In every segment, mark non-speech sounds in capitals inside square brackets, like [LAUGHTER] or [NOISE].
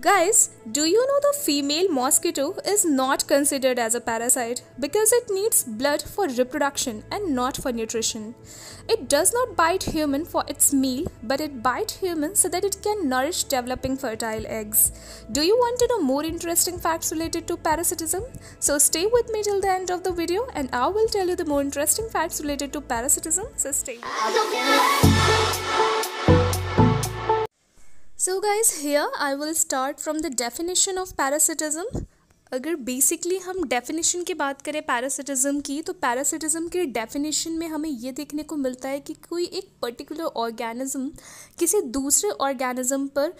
Guys, do you know the female mosquito is not considered as a parasite because it needs blood for reproduction and not for nutrition. It does not bite human for its meal, but it bites human so that it can nourish developing fertile eggs. Do you want to know more interesting facts related to parasitism? So stay with me till the end of the video and I will tell you the more interesting facts related to parasitism. So stay. So guys here I will start from the definition of parasitism अगर basically हम definition की बात करें parasitism की तो parasitism के definition में हमें ये देखने को मिलता है कि कोई एक पर्टिकुलर ऑर्गेनिज्म किसी दूसरे ऑर्गेनिज्म पर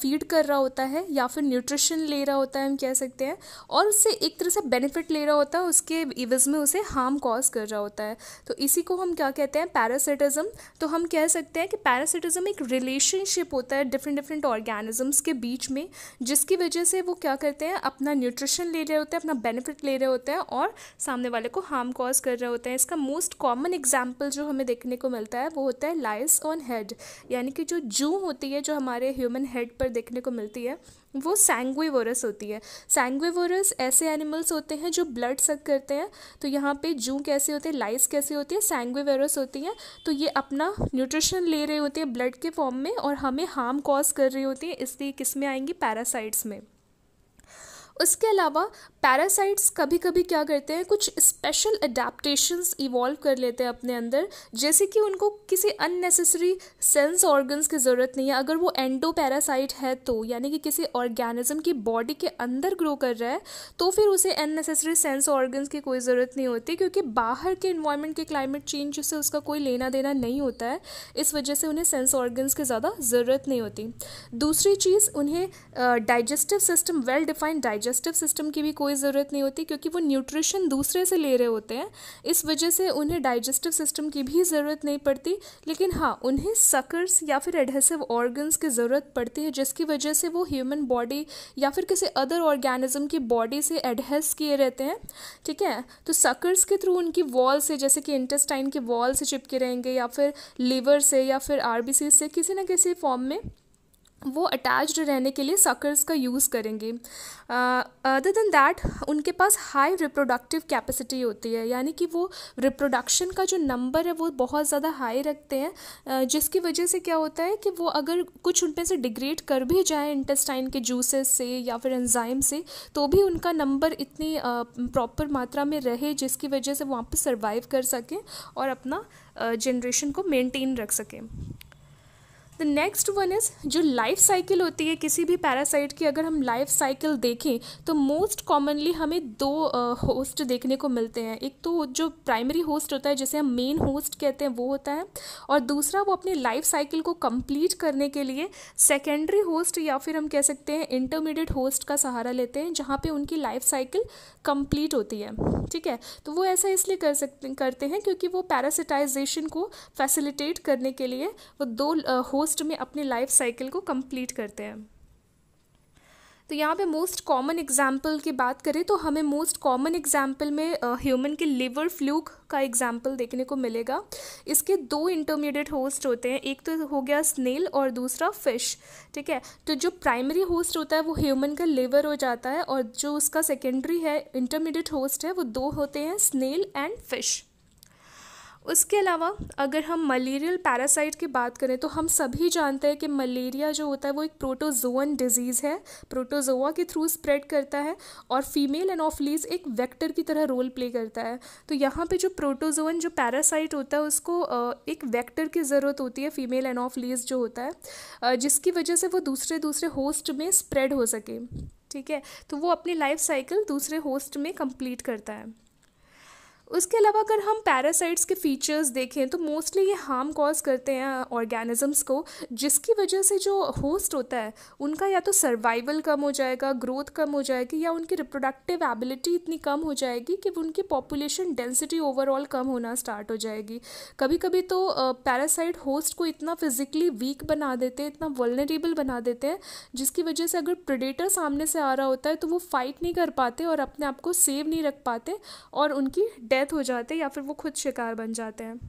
फीड कर रहा होता है या फिर न्यूट्रिशन ले रहा होता है हम कह सकते हैं और उससे एक तरह से बेनिफिट ले रहा होता है उसके इवज में उसे हार्म कॉज कर रहा होता है तो इसी को हम क्या कहते हैं पैरासिटिज्म तो हम कह सकते हैं कि पैरासिटिज्म एक रिलेशनशिप होता है डिफरेंट डिफरेंट ऑर्गेनिज़म्स के बीच में जिसकी वजह से वो क्या करते हैं अपना न्यूट्र न्यूट्रिशन ले रहे होते हैं अपना बेनिफिट ले रहे होते हैं और सामने वाले को हार्म कॉज कर रहे होते हैं इसका मोस्ट कॉमन एग्जाम्पल जो हमें देखने को मिलता है वो होता है लाइस ऑन हेड यानी कि जो जू होती है जो हमारे ह्यूमन हेड पर देखने को मिलती है वो सैंगवेवोरस होती है सैंगवेवोरस ऐसे एनिमल्स होते हैं जो ब्लड सक करते हैं तो यहाँ पे जू कैसे होते हैं लाइस कैसे होती है सैंगवेवोरस होती हैं तो ये अपना न्यूट्रिशन ले रहे होते हैं ब्लड के फॉर्म में और हमें हार्म कॉज कर रही होती है इसलिए किस में आएंगी पैरासाइट्स में उसके अलावा पैरासाइट्स कभी कभी क्या करते हैं कुछ स्पेशल अडेप्टशंस इवॉल्व कर लेते हैं अपने अंदर जैसे कि उनको किसी अननेसेसरी सेंस ऑर्गन्स की ज़रूरत नहीं है अगर वो एंडो पैरासाइट है तो यानी कि किसी ऑर्गेनिज्म की बॉडी के अंदर ग्रो कर रहा है तो फिर उसे अननेसेसरी सेंस ऑर्गन्स की कोई ज़रूरत नहीं होती क्योंकि बाहर के इन्वायरमेंट के क्लाइमेट चेंज से उसका कोई लेना देना नहीं होता है इस वजह से उन्हें सेंस ऑर्गन्स की ज़्यादा ज़रूरत नहीं होती दूसरी चीज़ उन्हें digestive system well defined digestive system की भी कोई कोई ज़रूरत नहीं होती क्योंकि वो न्यूट्रिशन दूसरे से ले रहे होते हैं इस वजह से उन्हें डाइजेस्टिव सिस्टम की भी ज़रूरत नहीं पड़ती लेकिन हाँ उन्हें सकर्स या फिर एडहेसिव ऑर्गन्स की ज़रूरत पड़ती है जिसकी वजह से वो ह्यूमन बॉडी या फिर किसी अदर ऑर्गेनिज्म की बॉडी से एडहेस किए रहते हैं ठीक है तो सकर्स के थ्रू उनकी वॉल से जैसे कि इंटेस्टाइन के वॉल से चिपके रहेंगे या फिर लीवर से या फिर आर से किसी न किसी फॉर्म में वो अटैच्ड रहने के लिए सकर्स का यूज़ करेंगे अदर देन दैट उनके पास हाई रिप्रोडक्टिव कैपेसिटी होती है यानी कि वो रिप्रोडक्शन का जो नंबर है वो बहुत ज़्यादा हाई रखते हैं uh, जिसकी वजह से क्या होता है कि वो अगर कुछ उनमें से डिग्रेड कर भी जाए इंटेस्टाइन के जूसेस से या फिर एंजाइम से तो भी उनका नंबर इतनी प्रॉपर uh, मात्रा में रहे जिसकी वजह से वो वहाँ पर सर्वाइव कर सकें और अपना जनरेशन uh, को मेनटेन रख सकें द नेक्स्ट वन इज़ जो लाइफ साइकिल होती है किसी भी पैरासाइट की अगर हम लाइफ साइकिल देखें तो मोस्ट कॉमनली हमें दो होस्ट uh, देखने को मिलते हैं एक तो जो प्राइमरी होस्ट होता है जिसे हम मेन होस्ट कहते हैं वो होता है और दूसरा वो अपने लाइफ साइकिल को कंप्लीट करने के लिए सेकेंडरी होस्ट या फिर हम कह सकते हैं इंटरमीडिएट होस्ट का सहारा लेते हैं जहाँ पर उनकी लाइफ साइकिल कंप्लीट होती है ठीक है तो वो ऐसा इसलिए कर सकते करते हैं क्योंकि वो पैरासिटाइजेशन को फैसिलिटेट करने के लिए वो दो होस्ट uh, मोस्ट में अपने लाइफ साइकिल को कंप्लीट करते हैं तो यहाँ पे मोस्ट कॉमन एग्जाम्पल की बात करें तो हमें मोस्ट कॉमन एग्जाम्पल में ह्यूमन uh, के लिवर फ्लूक का एग्जाम्पल देखने को मिलेगा इसके दो इंटरमीडिएट होस्ट होते हैं एक तो हो गया स्नेल और दूसरा फिश ठीक है तो जो प्राइमरी होस्ट होता है वो ह्यूमन का लिवर हो जाता है और जो उसका सेकेंडरी है इंटरमीडिएट होस्ट है वो दो होते हैं स्नेल एंड फिश उसके अलावा अगर हम मलेरियल पैरासाइट की बात करें तो हम सभी जानते हैं कि मलेरिया जो होता है वो एक प्रोटोजोअन डिजीज़ है प्रोटोजोआ के थ्रू स्प्रेड करता है और फीमेल एनोफिलीज एक वेक्टर की तरह रोल प्ले करता है तो यहाँ पे जो प्रोटोजोअन जो पैरासाइट होता है उसको एक वेक्टर की ज़रूरत होती है फीमेल एनोफिलीज जो होता है जिसकी वजह से वो दूसरे दूसरे होस्ट में स्प्रेड हो सके ठीक है तो वो अपनी लाइफ साइकिल दूसरे होस्ट में कंप्लीट करता है उसके अलावा अगर हम पैरासाइट्स के फीचर्स देखें तो मोस्टली ये हार्म कॉज करते हैं ऑर्गेनिजम्स को जिसकी वजह से जो होस्ट होता है उनका या तो सर्वाइवल कम हो जाएगा ग्रोथ कम हो जाएगी या उनकी रिप्रोडक्टिव एबिलिटी इतनी कम हो जाएगी कि उनकी पॉपुलेशन डेंसिटी ओवरऑल कम होना स्टार्ट हो जाएगी कभी कभी तो पैरासाइट होस्ट को इतना फिजिकली वीक बना देते हैं इतना वलनरेबल बना देते हैं जिसकी वजह से अगर प्रोडेटर सामने से आ रहा होता है तो वो फाइट नहीं कर पाते और अपने आप को सेव नहीं रख पाते और उनकी डेथ हो जाते हैं या फिर वो खुद शिकार बन जाते हैं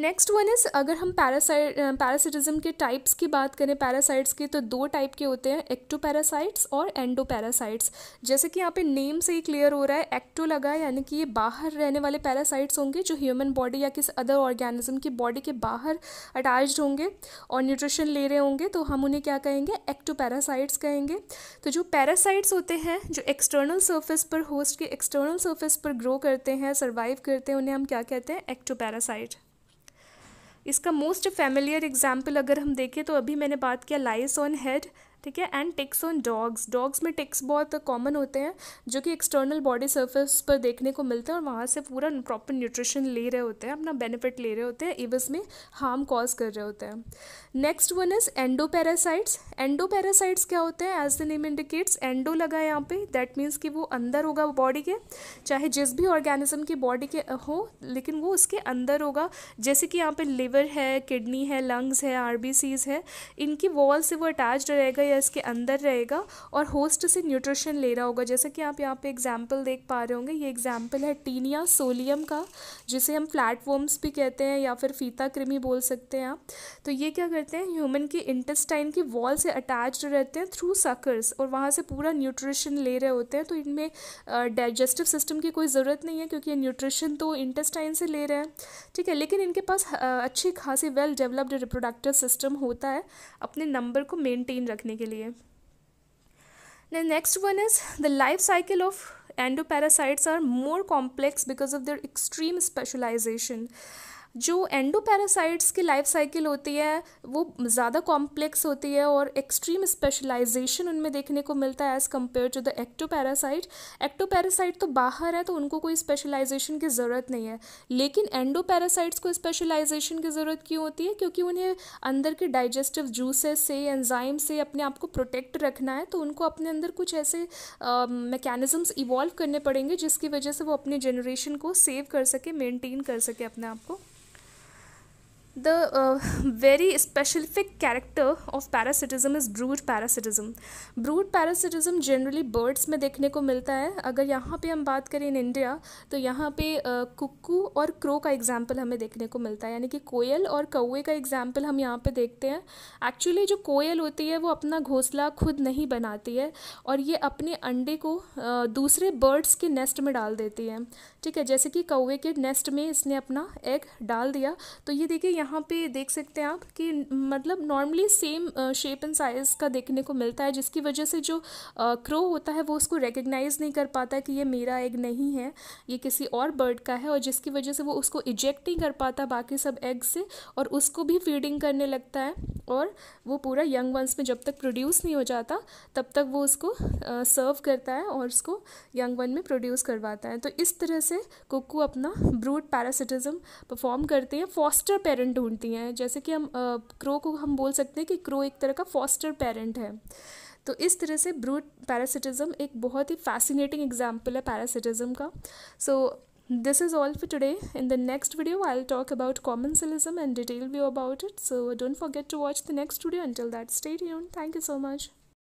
नेक्स्ट वन इज़ अगर हम पैरासाइट पैरासिटिज्म के टाइप्स की बात करें पैरासाइट्स के तो दो टाइप के होते हैं एक्टो पैरासाइट्स और एंडो पैरासाइट्स जैसे कि यहाँ पे नेम से ही क्लियर हो रहा है एक्टो लगा है यानी कि ये बाहर रहने वाले पैरासाइट्स होंगे जो ह्यूमन बॉडी या किसी अदर ऑर्गेनिज्म की बॉडी के बाहर अटैच होंगे और न्यूट्रिशन ले रहे होंगे तो हम उन्हें क्या कहेंगे एक्टो पैरासाइट्स कहेंगे तो जो पैरासाइट्स होते हैं जो एक्सटर्नल सर्फेस पर होस्ट के एक्सटर्नल सर्फेस पर ग्रो करते हैं सर्वाइव करते हैं उन्हें हम क्या कहते हैं एक्टो पैरासाइट इसका मोस्ट फैमिलियर एग्जाम्पल अगर हम देखें तो अभी मैंने बात किया लाइस ऑन हेड ठीक है and ticks on dogs dogs में टिक्स बहुत कॉमन होते हैं जो कि एक्सटर्नल बॉडी सर्फेस पर देखने को मिलते हैं और वहाँ से पूरा प्रॉपर न्यूट्रिशन ले रहे होते हैं अपना बेनिफिट ले रहे होते हैं इवस में हार्म कॉज कर रहे होते हैं next one is endoparasites endoparasites क्या होते हैं as the name indicates endo लगा यहाँ पे दैट मीन्स कि वो अंदर होगा बॉडी के चाहे जिस भी ऑर्गेनिज्म की बॉडी के हो लेकिन वो उसके अंदर होगा जैसे कि यहाँ पे लिवर है किडनी है लंग्स है आर है इनकी वॉल से वो अटैच रहेगा लेयर्स के अंदर रहेगा और होस्ट से न्यूट्रिशन ले रहा होगा जैसे कि आप यहाँ पे एग्जाम्पल देख पा रहे होंगे ये एग्जाम्पल है टीनिया सोलियम का जिसे हम प्लेटवॉर्म्स भी कहते हैं या फिर फीता कृमि बोल सकते हैं आप तो ये क्या करते हैं ह्यूमन की इंटेस्टाइन की वॉल से अटैच रहते हैं थ्रू सकर्स और वहाँ से पूरा न्यूट्रिशन ले रहे होते हैं तो इनमें डाइजेस्टिव सिस्टम की कोई ज़रूरत नहीं है क्योंकि ये न्यूट्रिशन तो इंटेस्टाइन से ले रहे हैं ठीक है लेकिन इनके पास अच्छी खासी वेल डेवलप्ड रिप्रोडक्टिव सिस्टम होता है अपने नंबर को मेनटेन रखने The next one is the life cycle of endoparasites are more complex because of their extreme specialization जो एंडोपैरासाइट्स की लाइफ साइकिल होती है वो ज़्यादा कॉम्प्लेक्स होती है और एक्सट्रीम स्पेशलाइजेशन उनमें देखने को मिलता है as compare to the ectoparasite ectoparasite तो बाहर है तो उनको कोई स्पेशलाइजेशन की ज़रूरत नहीं है लेकिन एंडोपैरासाइट्स को स्पेशलाइजेशन की ज़रूरत क्यों होती है क्योंकि उन्हें अंदर के डाइजेस्टिव जूसेस से एंजाइम से अपने आप को प्रोटेक्ट रखना है तो उनको अपने अंदर कुछ ऐसे मैकेनिज़म्स इवॉल्व करने पड़ेंगे जिसकी वजह से वो अपने जनरेशन को सेव कर सके मेनटेन कर सके अपने आप को the uh, [LAUGHS] very specific character of parasitism is brood parasitism. Brood parasitism generally birds में देखने को मिलता है अगर यहाँ पे हम बात करें इन इंडिया तो यहाँ पे uh, कुकू और क्रो का एग्जाम्पल हमें देखने को मिलता है यानी कि कोयल और कौए का एग्जाम्पल हम यहाँ पे देखते हैं एक्चुअली जो कोयल होती है वो अपना घोंसला खुद नहीं बनाती है और ये अपने अंडे को uh, दूसरे बर्ड्स के नेस्ट में डाल देती है ठीक है जैसे कि कौए के नेस्ट में इसने अपना एग डाल दिया तो ये देखिए यहाँ पे देख सकते हैं आप कि मतलब normally same shape and size का देखने को मिलता है जिसकी वजह से जो क्रो होता है वो उसको रिकग्नाइज़ नहीं कर पाता कि ये मेरा एग नहीं है ये किसी और बर्ड का है और जिसकी वजह से वो उसको इजेक्ट नहीं कर पाता बाकी सब एग से और उसको भी फीडिंग करने लगता है और वो पूरा यंग वंस में जब तक प्रोड्यूस नहीं हो जाता तब तक वो उसको सर्व करता है और उसको यंग वन में प्रोड्यूस करवाता है तो इस तरह से कुकू अपना ब्रूड पैरासिटिज्म परफॉर्म करते हैं फॉस्टर पेरेंट पेरेंट ढूंढती हैं जैसे कि हम क्रो को हम बोल सकते हैं कि क्रो एक तरह का फॉस्टर पेरेंट है तो इस तरह से ब्रूट पैरासिटिज्म एक बहुत ही फैसिनेटिंग एग्जाम्पल है पैरासिटिज्म का so this is all for today in the next video I will talk about commensalism and detail view about it so don't forget to watch the next video until that stay यून thank you so much